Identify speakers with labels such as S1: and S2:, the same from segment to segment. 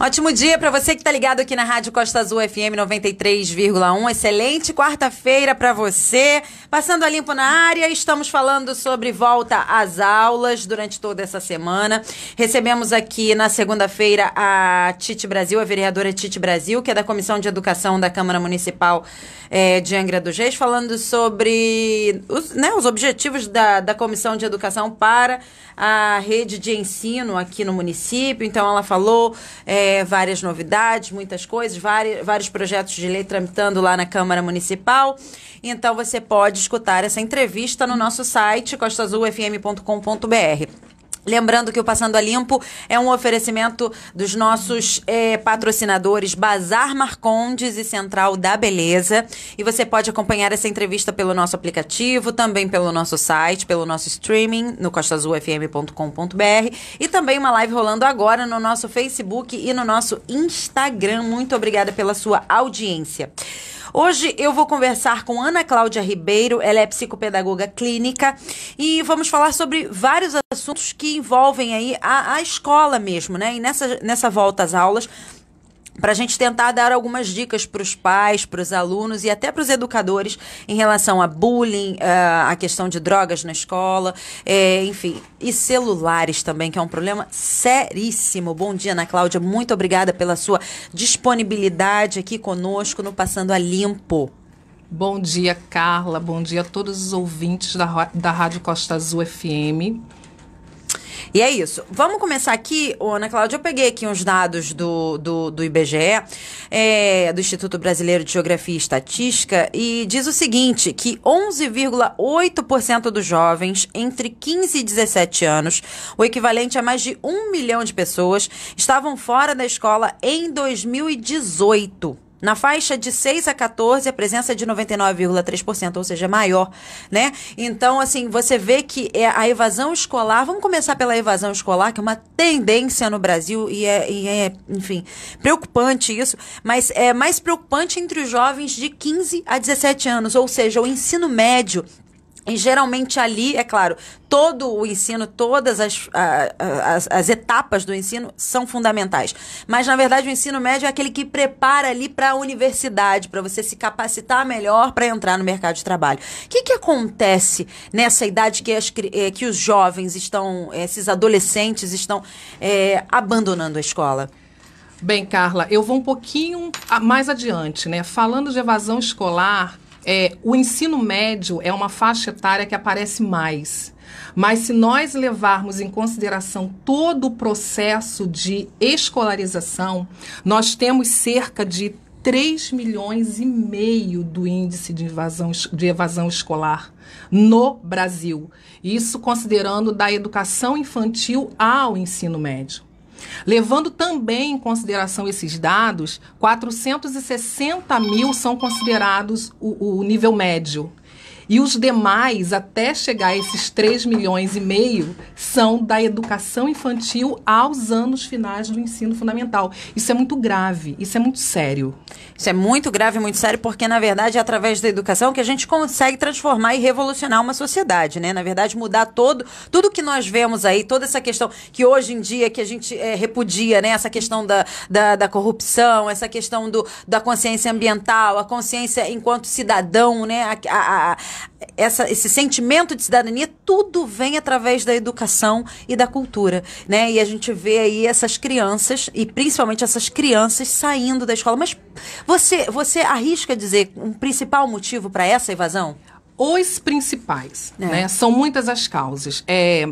S1: Ótimo dia para você que está ligado aqui na Rádio Costa Azul FM 93,1. Excelente quarta-feira para você. Passando a limpo na área, estamos falando sobre volta às aulas durante toda essa semana. Recebemos aqui na segunda-feira a Tite Brasil, a vereadora Tite Brasil, que é da Comissão de Educação da Câmara Municipal é, de Angra dos Reis, falando sobre os, né, os objetivos da, da Comissão de Educação para a rede de ensino aqui no município. Então, ela falou. É, é, várias novidades, muitas coisas, vários, vários projetos de lei tramitando lá na Câmara Municipal. Então você pode escutar essa entrevista no nosso site costaazulfm.com.br. Lembrando que o Passando a Limpo é um oferecimento dos nossos é, patrocinadores Bazar Marcondes e Central da Beleza. E você pode acompanhar essa entrevista pelo nosso aplicativo, também pelo nosso site, pelo nosso streaming no costazulfm.com.br e também uma live rolando agora no nosso Facebook e no nosso Instagram. Muito obrigada pela sua audiência. Hoje eu vou conversar com Ana Cláudia Ribeiro, ela é psicopedagoga clínica e vamos falar sobre vários assuntos que envolvem aí a, a escola mesmo, né? E nessa, nessa volta às aulas, para a gente tentar dar algumas dicas para os pais, para os alunos e até para os educadores em relação a bullying, eh, a questão de drogas na escola, eh, enfim, e celulares também, que é um problema seríssimo. Bom dia, Ana Cláudia, muito obrigada pela sua disponibilidade aqui conosco
S2: no Passando a Limpo. Bom dia, Carla, bom dia a todos os ouvintes da, da Rádio Costa Azul FM. E é isso. Vamos começar aqui,
S1: ô, Ana Cláudia. Eu peguei aqui uns dados do, do, do IBGE, é, do Instituto Brasileiro de Geografia e Estatística, e diz o seguinte: que 11,8% dos jovens entre 15 e 17 anos, o equivalente a mais de um milhão de pessoas, estavam fora da escola em 2018. Na faixa de 6 a 14, a presença é de 99,3%, ou seja, maior, né? Então, assim, você vê que é a evasão escolar, vamos começar pela evasão escolar, que é uma tendência no Brasil e é, e é, enfim, preocupante isso, mas é mais preocupante entre os jovens de 15 a 17 anos, ou seja, o ensino médio e geralmente ali, é claro, todo o ensino, todas as, as, as, etapas do ensino são fundamentais. Mas, na verdade, o ensino médio é aquele que prepara ali para a universidade, para você se capacitar melhor para entrar no mercado de trabalho. O que, que acontece nessa idade que, as, eh, que os jovens estão, eh, esses adolescentes estão é,
S2: abandonando a escola? Bem, Carla, eu vou um pouquinho mais adiante, né? Falando de evasão escolar é, o ensino médio é uma faixa etária que aparece mais. Mas se nós levarmos em consideração todo o processo de escolarização, nós temos cerca de 3 milhões e meio do índice de de evasão escolar no Brasil. Isso considerando da educação infantil ao ensino médio. Levando também em consideração esses dados, 460 mil são considerados o, o nível médio e os demais, até chegar a esses 3 milhões e meio, são da educação infantil aos anos finais do ensino fundamental. Isso é muito grave, isso é muito sério. Isso é muito
S1: grave, muito sério, porque na verdade é através da educação que a gente consegue transformar e revolucionar uma sociedade, né? Na verdade, mudar todo, tudo que nós vemos aí, toda essa questão que hoje em dia que a gente é, repudia, né? Essa questão da, da, da corrupção, essa questão do, da consciência ambiental, a consciência enquanto cidadão, né? A, a, a, essa, esse sentimento de cidadania, tudo vem através da educação e da cultura, né? E a gente vê aí essas crianças, e principalmente essas crianças saindo da escola. Mas você, você
S2: arrisca dizer um principal motivo para essa evasão? Os principais, é. né? São muitas as causas. É,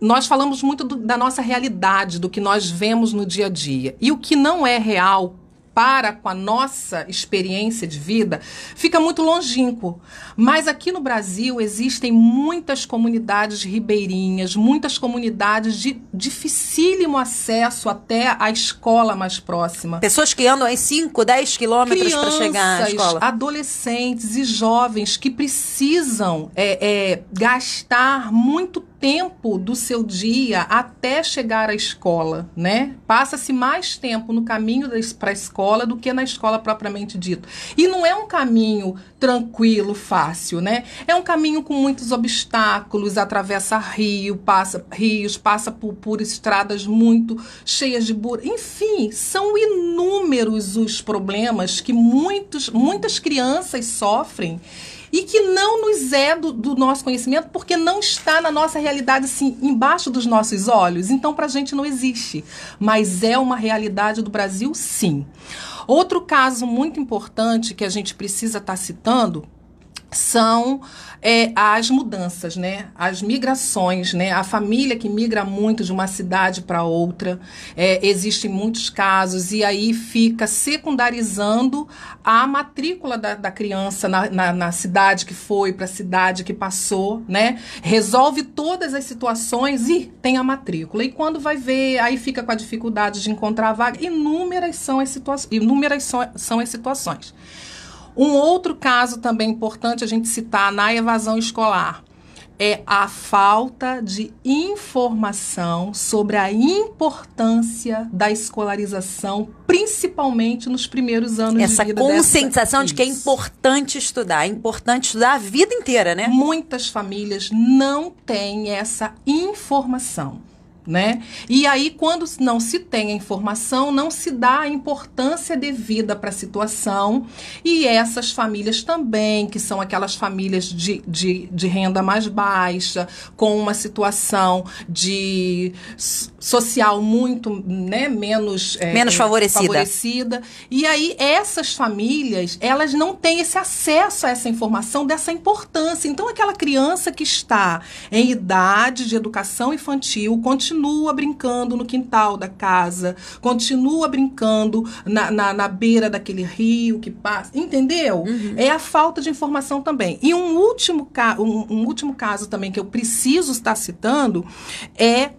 S2: nós falamos muito do, da nossa realidade, do que nós vemos no dia a dia. E o que não é real compara com a nossa experiência de vida, fica muito longínquo. Mas aqui no Brasil existem muitas comunidades ribeirinhas, muitas comunidades de dificílimo acesso até a escola mais próxima. Pessoas que andam em 5, 10 quilômetros para chegar à escola. Adolescentes e jovens que precisam é, é, gastar muito tempo tempo do seu dia até chegar à escola, né? Passa-se mais tempo no caminho para a escola do que na escola propriamente dito. E não é um caminho tranquilo, fácil, né? É um caminho com muitos obstáculos, atravessa rio, passa rios, passa por, por estradas muito cheias de buracos. Enfim, são inúmeros os problemas que muitos, muitas crianças sofrem e que não nos é do, do, nosso conhecimento porque não está na nossa realidade assim embaixo dos nossos olhos. Então, para a gente não existe, mas é uma realidade do Brasil, sim. Outro caso muito importante que a gente precisa estar tá citando são é, as mudanças, né? As migrações, né? A família que migra muito de uma cidade para outra, é, existem muitos casos e aí fica secundarizando a matrícula da, da criança na, na, na, cidade que foi para a cidade que passou, né? Resolve todas as situações e tem a matrícula e quando vai ver aí fica com a dificuldade de encontrar a vaga. Inúmeras são as situações, inúmeras são, são as situações. Um outro caso também importante a gente citar na evasão escolar é a falta de informação sobre a importância da escolarização, principalmente nos primeiros anos Essa de vida. Essa conscientização dessa. de que é importante estudar, é importante estudar a vida inteira, né? Muitas famílias não têm essa informação né? E aí, quando não se tem a informação, não se dá a importância devida para a situação. E essas famílias também, que são aquelas famílias de, de, de renda mais baixa, com uma situação de social muito né, menos, é, menos favorecida. favorecida. E aí, essas famílias, elas não têm esse acesso a essa informação dessa importância. Então, aquela criança que está em idade de educação infantil continua continua brincando no quintal da casa, continua brincando na, na, na beira daquele rio que passa. Entendeu? Uhum. É a falta de informação também. E um último, um, um último caso também que eu preciso estar citando é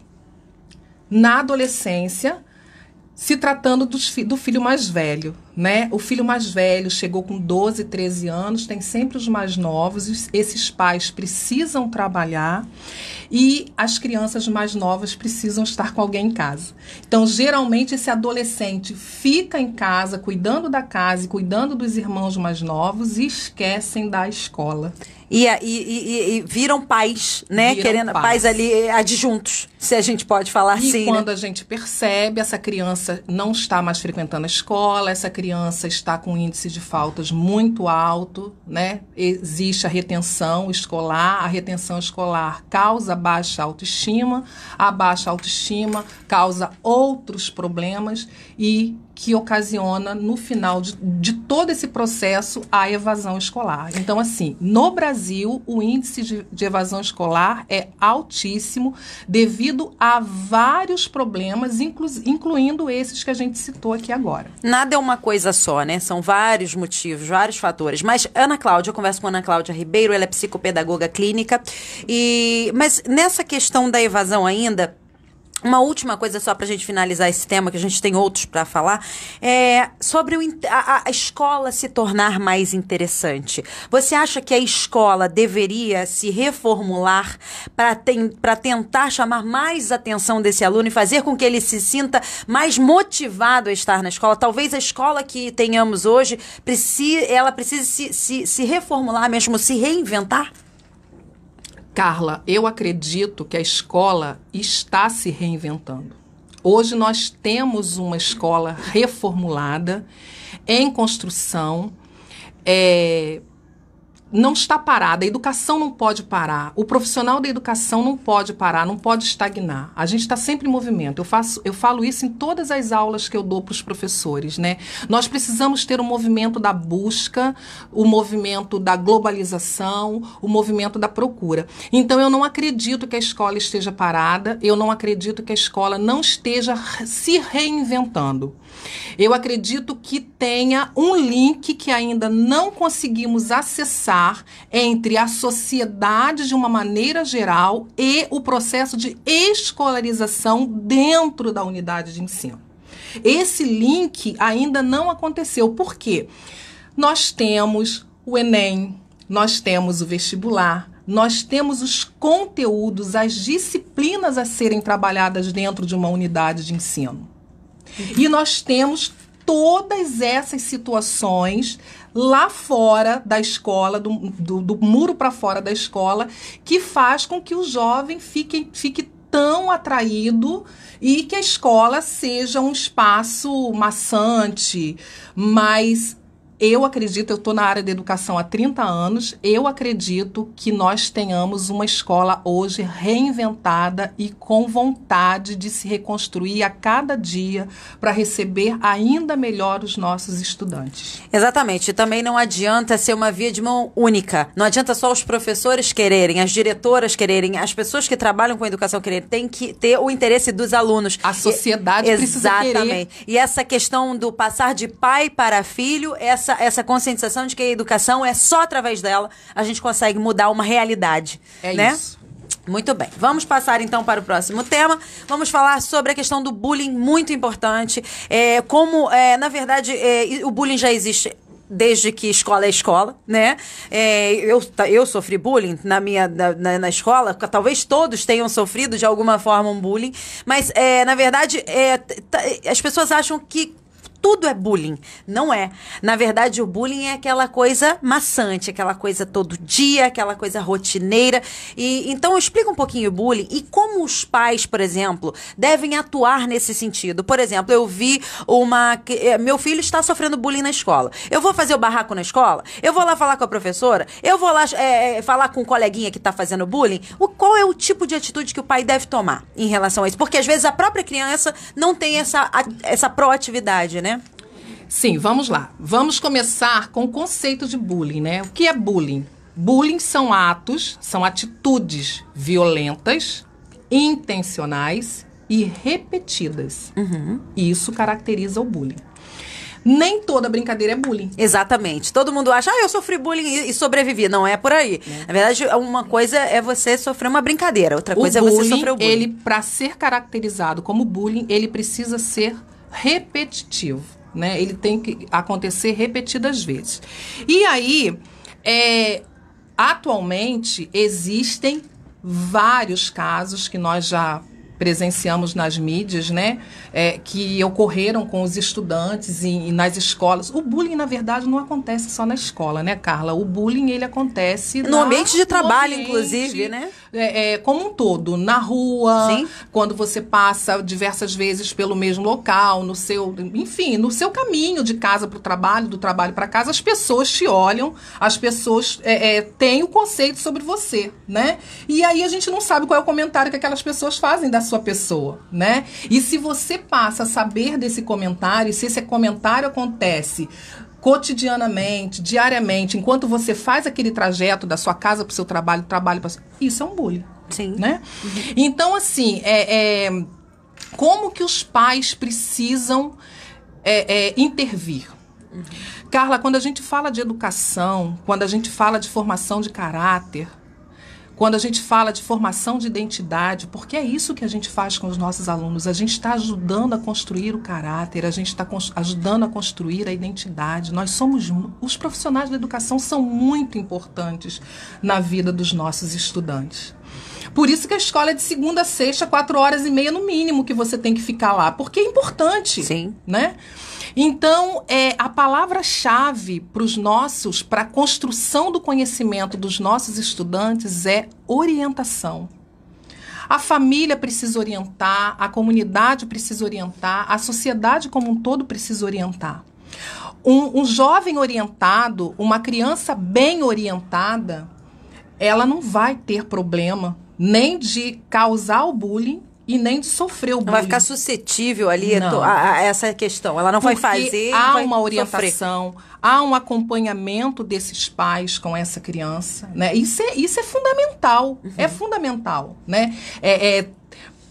S2: na adolescência se tratando do, do filho mais velho, né? O filho mais velho chegou com 12, 13 anos, tem sempre os mais novos, esses pais precisam trabalhar e as crianças mais novas precisam estar com alguém em casa. Então, geralmente, esse adolescente fica em casa, cuidando da casa e cuidando dos irmãos mais novos e esquecem da escola e, e, e, e viram pais, né? Viram Querendo pais. pais. ali
S1: eh, adjuntos, se a gente pode falar e assim. E né? quando né? a
S2: gente percebe, essa criança não está mais frequentando a escola, essa criança está com um índice de faltas muito alto, né? Existe a retenção escolar, a retenção escolar causa baixa autoestima, a baixa autoestima causa outros problemas e que ocasiona, no final de, de, todo esse processo, a evasão escolar. Então, assim, no Brasil, o índice de, de evasão escolar é altíssimo devido a vários problemas, inclu, incluindo esses que a gente citou aqui agora.
S1: Nada é uma coisa só, né? São vários motivos, vários fatores. Mas, Ana Cláudia, eu converso com Ana Cláudia Ribeiro, ela é psicopedagoga clínica. E, mas nessa questão da evasão ainda, uma última coisa só para a gente finalizar esse tema, que a gente tem outros para falar, é sobre o, a, a, escola se tornar mais interessante. Você acha que a escola deveria se reformular para tentar chamar mais atenção desse aluno e fazer com que ele se sinta mais motivado a estar na escola? Talvez a escola que tenhamos hoje, precise, ela precise se, se, se reformular mesmo, se
S2: reinventar? Carla, eu acredito que a escola está se reinventando. Hoje nós temos uma escola reformulada, em construção, é, não está parada, a educação não pode parar, o profissional da educação não pode parar, não pode estagnar. A gente está sempre em movimento. Eu, faço, eu falo isso em todas as aulas que eu dou para os professores, né? Nós precisamos ter o movimento da busca, o movimento da globalização, o movimento da procura. Então eu não acredito que a escola esteja parada, eu não acredito que a escola não esteja se reinventando. Eu acredito que tenha um link que ainda não conseguimos acessar entre a sociedade de uma maneira geral e o processo de escolarização dentro da unidade de ensino. Esse link ainda não aconteceu, por quê? Nós temos o Enem, nós temos o vestibular, nós temos os conteúdos, as disciplinas a serem trabalhadas dentro de uma unidade de ensino. Uhum. E nós temos todas essas situações lá fora da escola, do, do, do muro para fora da escola, que faz com que o jovem fique, fique tão atraído e que a escola seja um espaço maçante, mas eu acredito, eu estou na área da educação há 30 anos, eu acredito que nós tenhamos uma escola hoje reinventada e com vontade de se reconstruir a cada dia para receber ainda melhor os nossos estudantes. Exatamente.
S1: Também não adianta ser uma via de mão única. Não adianta só os professores quererem, as diretoras quererem, as pessoas que trabalham com educação quererem. Tem que ter o interesse dos alunos. A sociedade e, precisa exatamente. querer. Exatamente. E essa questão do passar de pai para filho, essa essa, essa conscientização de que a educação é só através dela a gente consegue mudar uma realidade. É né? isso. Muito bem. Vamos passar então para o próximo tema. Vamos falar sobre a questão do bullying, muito importante. É, como, é, na verdade, é, o bullying já existe desde que escola é escola, né? É, eu, tá, eu sofri bullying na minha na, na, escola, talvez todos tenham sofrido de alguma forma um bullying, mas é, na verdade é, as pessoas acham que tudo é bullying. Não é. Na verdade, o bullying é aquela coisa maçante, aquela coisa todo dia, aquela coisa rotineira. E então explica um pouquinho o bullying e como os pais, por exemplo, devem atuar nesse sentido. Por exemplo, eu vi uma eh, meu filho está sofrendo bullying na escola. Eu vou fazer o barraco na escola? Eu vou lá falar com a professora? Eu vou lá é, falar com o um coleguinha que está fazendo bullying? O, qual é o tipo de atitude que o pai deve tomar em relação a isso? Porque às vezes a própria criança não
S2: tem essa, essa proatividade, né? Sim, vamos lá. Vamos começar com o conceito de bullying, né? O que é bullying? Bullying são atos, são atitudes violentas, intencionais e repetidas. Uhum. Isso caracteriza o bullying. Nem toda brincadeira é bullying. Exatamente.
S1: Todo mundo acha, ah, eu sofri bullying e sobrevivi. Não é por aí. É. Na verdade, uma coisa é você
S2: sofrer uma brincadeira, outra o coisa bullying, é você sofrer o bullying. Ele, para ser caracterizado como bullying, ele precisa ser repetitivo né? Ele tem que acontecer repetidas vezes. E aí, é, atualmente existem vários casos que nós já presenciamos nas mídias, né, é, que ocorreram com os estudantes e, e, nas escolas. O bullying, na verdade, não acontece só na escola, né, Carla? O bullying ele acontece no na, ambiente de trabalho, ambiente, inclusive, né? É, é, como um todo, na rua, Sim. quando você passa diversas vezes pelo mesmo local, no seu, enfim, no seu caminho de casa para o trabalho, do trabalho para casa, as pessoas te olham, as pessoas é, é, têm o conceito sobre você, né? E aí a gente não sabe qual é o comentário que aquelas pessoas fazem da sua pessoa, né? E se você passa a saber desse comentário, se esse comentário acontece cotidianamente, diariamente, enquanto você faz aquele trajeto da sua casa para o seu trabalho, trabalho para isso é um bullying, Sim. né? Uhum. Então assim, é, é, como que os pais precisam é, é, intervir? Uhum. Carla, quando a gente fala de educação, quando a gente fala de formação de caráter, quando a gente fala de formação de identidade, porque é isso que a gente faz com os nossos alunos, a gente está ajudando a construir o caráter, a gente está ajudando a construir a identidade. Nós somos, os profissionais da educação são muito importantes na vida dos nossos estudantes. Por isso que a escola é de segunda a sexta, quatro horas e meia no mínimo que você tem que ficar lá, porque é importante, Sim. né? Sim. Então, é, a palavra-chave para os nossos, para a construção do conhecimento dos nossos estudantes é orientação. A família precisa orientar, a comunidade precisa orientar, a sociedade como um todo precisa orientar. Um, um, jovem orientado, uma criança bem orientada, ela não vai ter problema nem de causar o bullying e nem de sofrer o bullying. Não vai ficar suscetível ali a, a,
S1: essa questão. Ela não Porque vai fazer. Há vai uma orientação, sofrer.
S2: há um acompanhamento desses pais com essa criança. Né? Isso, é, isso é fundamental. Uhum. É fundamental. Né? É, é,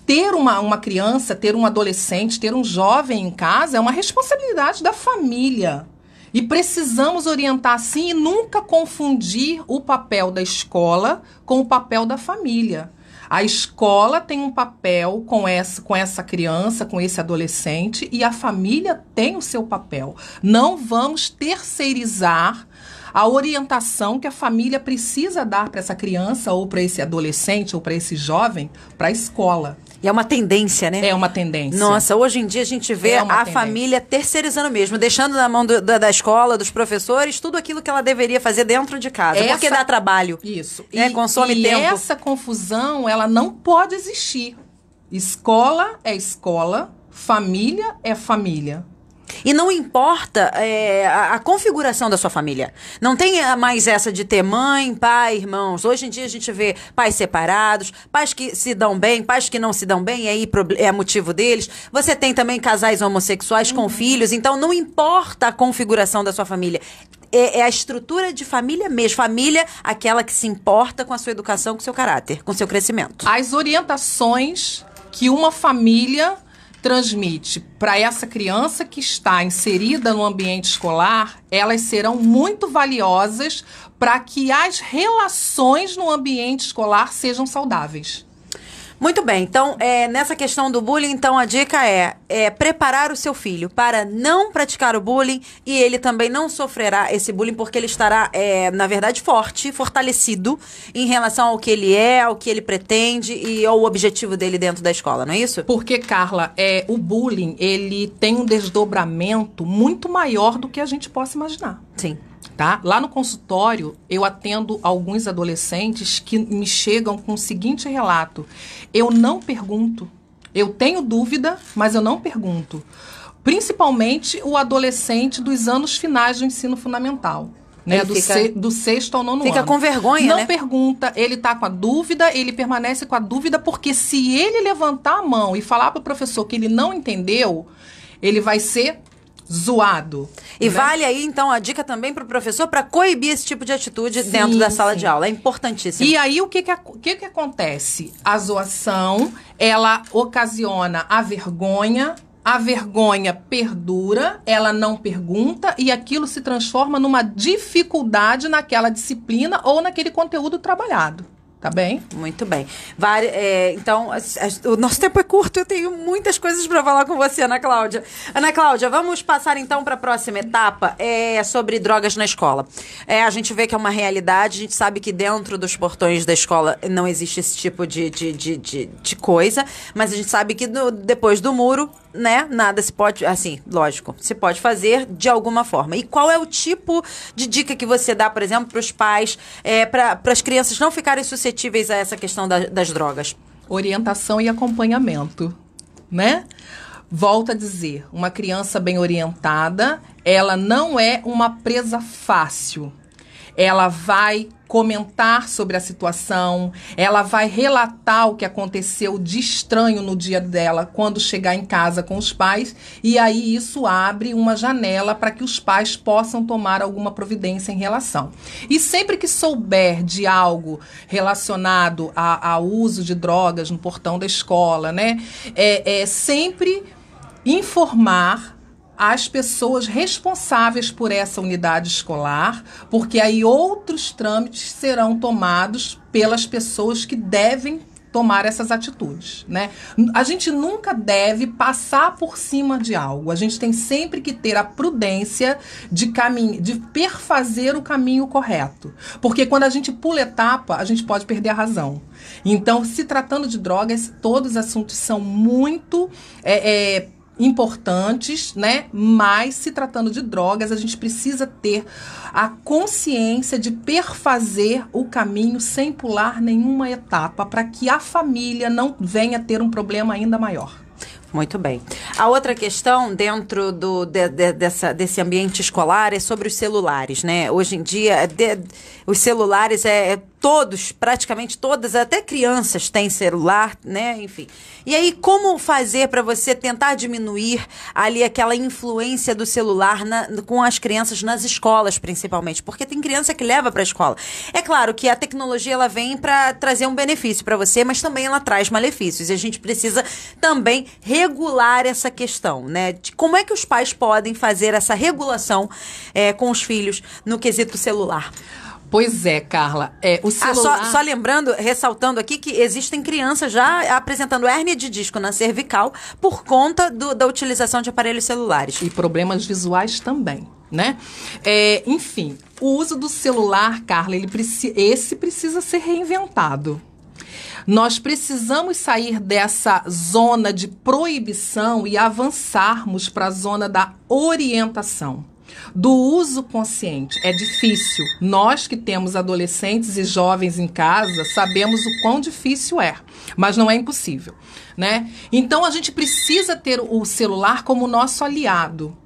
S2: ter uma, uma criança, ter um adolescente, ter um jovem em casa é uma responsabilidade da família. E precisamos orientar assim e nunca confundir o papel da escola com o papel da família. A escola tem um papel com essa, com essa criança, com esse adolescente, e a família tem o seu papel. Não vamos terceirizar a orientação que a família precisa dar para essa criança, ou para esse adolescente, ou para esse jovem, para a escola. E é uma tendência, né? É uma tendência. Nossa, hoje
S1: em dia a gente vê é a tendência. família terceirizando mesmo, deixando na mão do, da, da, escola, dos professores, tudo aquilo que ela deveria fazer dentro de casa. Essa, porque dá trabalho. Isso. Né? E, consome e tempo. E essa
S2: confusão, ela não pode existir. Escola é escola, família é família. E não importa
S1: é, a, a, configuração da sua família. Não tem mais essa de ter mãe, pai, irmãos. Hoje em dia a gente vê pais separados, pais que se dão bem, pais que não se dão bem, e aí é motivo deles. Você tem também casais homossexuais uhum. com filhos. Então não importa a configuração da sua família é, é, a estrutura de família mesmo. Família, aquela que se importa com a sua educação, com o seu caráter,
S2: com o seu crescimento. As orientações que uma família transmite para essa criança que está inserida no ambiente escolar, elas serão muito valiosas para que as relações no ambiente escolar sejam saudáveis. Muito bem, então é, nessa questão do bullying, então a dica é,
S1: é, preparar o seu filho para não praticar o bullying e ele também não sofrerá esse bullying porque ele estará, é, na verdade, forte, fortalecido em relação ao que ele é, ao
S2: que ele pretende e ao objetivo dele dentro da escola, não é isso? Porque, Carla, é, o bullying ele tem um desdobramento muito maior do que a gente possa imaginar. Sim. Tá? Lá no consultório, eu atendo alguns adolescentes que me chegam com o seguinte relato: eu não pergunto. Eu tenho dúvida, mas eu não pergunto. Principalmente o adolescente dos anos finais do ensino fundamental. Né, do, fica, se, do, sexto ao nono fica ano. Fica com vergonha, Não né? pergunta, ele tá com a dúvida, ele permanece com a dúvida, porque se ele levantar a mão e falar para o professor que ele não entendeu, ele vai ser zoado. E né? vale aí, então, a dica também para o professor para coibir esse tipo de atitude sim, dentro da sala sim. de aula. É importantíssimo. E aí, o que que, que que acontece? A zoação, ela ocasiona a vergonha, a vergonha perdura, ela não pergunta e aquilo se transforma numa dificuldade naquela disciplina ou naquele conteúdo trabalhado. Tá bem? Muito bem. Vari, é, então, o nosso tempo é curto, eu tenho muitas coisas para falar com você,
S1: Ana Cláudia. Ana Cláudia, vamos passar então para a próxima etapa, é sobre drogas na escola. É, a gente vê que é uma realidade, a gente sabe que dentro dos portões da escola não existe esse tipo de, de, de, de, de coisa, mas a gente sabe que no, depois do muro né, nada se pode, assim, lógico, se pode fazer de alguma forma. E qual é o tipo de dica que você dá, por exemplo, para os pais, é, eh, para as crianças não ficarem suscetíveis a essa questão
S2: da, das drogas? Orientação e acompanhamento, né? Volto a dizer, uma criança bem orientada, ela não é uma presa fácil ela vai comentar sobre a situação, ela vai relatar o que aconteceu de estranho no dia dela quando chegar em casa com os pais, e aí isso abre uma janela para que os pais possam tomar alguma providência em relação. E sempre que souber de algo relacionado ao uso de drogas no portão da escola, né, é, é sempre informar as pessoas responsáveis por essa unidade escolar, porque aí outros trâmites serão tomados pelas pessoas que devem tomar essas atitudes, né? A gente nunca deve passar por cima de algo. A gente tem sempre que ter a prudência de caminho, de perfazer o caminho correto, porque quando a gente pula etapa, a gente pode perder a razão. Então, se tratando de drogas, todos os assuntos são muito é, é, importantes, né? Mas se tratando de drogas, a gente precisa ter a consciência de perfazer o caminho sem pular nenhuma etapa para que a família não venha ter um problema ainda maior. Muito bem. A
S1: outra questão dentro do, de, de, dessa, desse ambiente escolar é sobre os celulares, né? Hoje em dia, de, os celulares é, é todos, praticamente todas, até crianças têm celular, né? Enfim. E aí, como fazer para você tentar diminuir ali aquela influência do celular na, com as crianças nas escolas, principalmente? Porque tem criança que leva para a escola. É claro que a tecnologia ela vem para trazer um benefício para você, mas também ela traz malefícios. E a gente precisa também regular essa questão, né? De como é que os pais podem fazer essa regulação é, com os filhos no
S2: quesito celular? Pois é, Carla. É, o celular... Ah, só, só,
S1: lembrando, ressaltando aqui que existem crianças já apresentando hérnia de disco na cervical por conta do, da
S2: utilização de aparelhos celulares. E problemas visuais também, né? É, enfim, o uso do celular, Carla, ele preci... esse precisa ser reinventado. Nós precisamos sair dessa zona de proibição e avançarmos para a zona da orientação do uso consciente. É difícil. Nós que temos adolescentes e jovens em casa sabemos o quão difícil é, mas não é impossível, né? Então a gente precisa ter o celular como nosso aliado.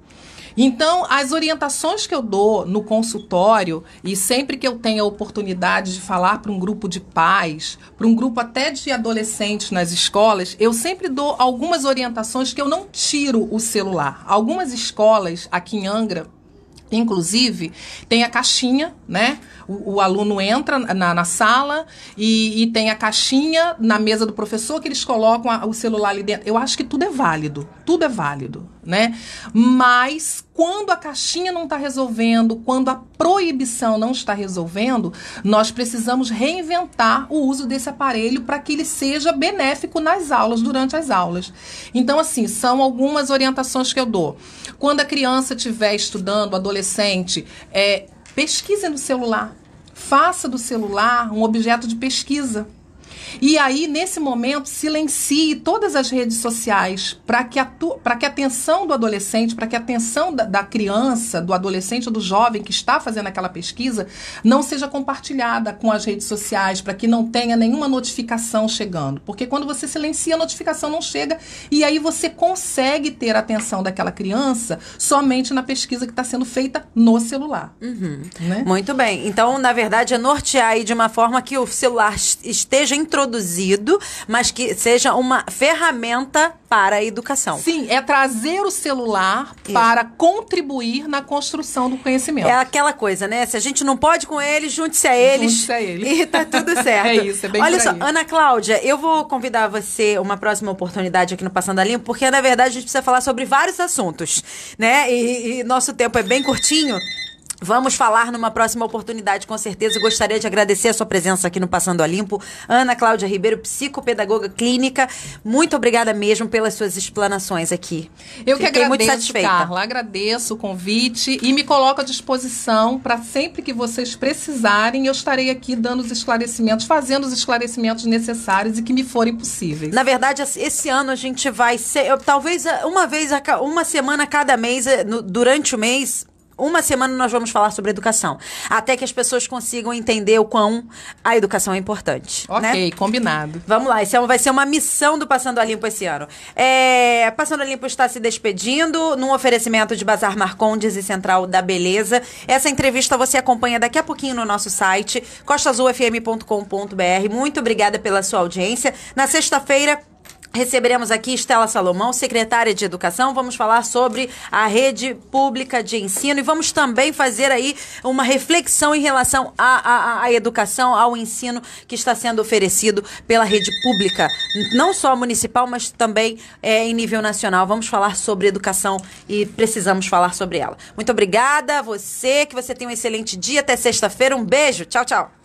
S2: Então, as orientações que eu dou no consultório e sempre que eu tenho a oportunidade de falar para um grupo de pais, para um grupo até de adolescentes nas escolas, eu sempre dou algumas orientações que eu não tiro o celular. Algumas escolas aqui em Angra Inclusive, tem a caixinha, né? o, o aluno entra na, na sala e, e, tem a caixinha na mesa do professor que eles colocam a, o celular ali dentro. Eu acho que tudo é válido, tudo é válido, né? Mas quando a caixinha não está resolvendo, quando a proibição não está resolvendo, nós precisamos reinventar o uso desse aparelho para que ele seja benéfico nas aulas, durante as aulas. Então, assim, são algumas orientações que eu dou. Quando a criança estiver estudando, adolescente, é, Pesquise no celular. Faça do celular um objeto de pesquisa. E aí, nesse momento, silencie todas as redes sociais para que, a que a atenção do adolescente, para que a atenção da, da criança, do adolescente, do jovem que está fazendo aquela pesquisa, não seja compartilhada com as redes sociais, para que não tenha nenhuma notificação chegando. Porque quando você silencia, a notificação não chega e aí você consegue ter a atenção daquela criança somente na pesquisa que está sendo feita no celular.
S1: Uhum. Né? Muito bem. Então, na verdade, é nortear aí de uma forma que o celular esteja introduzido introduzido, mas que seja uma ferramenta para a educação. Sim, é
S2: trazer o celular Isso. para contribuir na construção do conhecimento. É aquela coisa, né? Se a gente não pode com eles, junte-se a eles. Junte-se a eles. E tá tudo é certo. é isso, é bem Olha só, Ana
S1: Cláudia, eu vou convidar você uma próxima oportunidade aqui no Passando a Limpo, porque na verdade a gente precisa falar sobre vários assuntos, né? E, e nosso tempo é bem curtinho. Vamos falar numa próxima oportunidade, com certeza. Gostaria de agradecer a sua presença aqui no Passando a Limpo. Ana Cláudia Ribeiro, psicopedagoga clínica. Muito obrigada mesmo pelas suas explanações aqui.
S2: Eu Fiquei que agradeço, muito satisfeita. Carla. Agradeço o convite e me coloco à disposição para sempre que vocês precisarem. Eu estarei aqui dando os esclarecimentos, fazendo os esclarecimentos necessários e que me forem possíveis. Na verdade, esse ano a gente vai ser, talvez eh, uma vez,
S1: uma semana a cada mês, eh, durante o mês, uma semana nós vamos falar sobre educação. Até que as pessoas consigam entender o quão a educação é importante. Né? Ok, né? combinado. Vamos lá, isso é vai ser uma missão do Passando a Limpo esse ano. É, Passando a Limpo está se despedindo num oferecimento de Bazar Marcondes e Central da Beleza. Essa entrevista você acompanha daqui a pouquinho no nosso site, costaazulfm.com.br. Muito obrigada pela sua audiência. Na sexta-feira, Receberemos aqui Estela Salomão, secretária de Educação. Vamos falar sobre a rede pública de ensino e vamos também fazer aí uma reflexão em relação à, à, à educação, ao ensino que está sendo oferecido pela rede pública, não só municipal, mas também é, em nível nacional. Vamos falar sobre educação e precisamos falar sobre ela. Muito obrigada, você, que você tenha um excelente dia. Até sexta-feira. Um beijo. Tchau, tchau.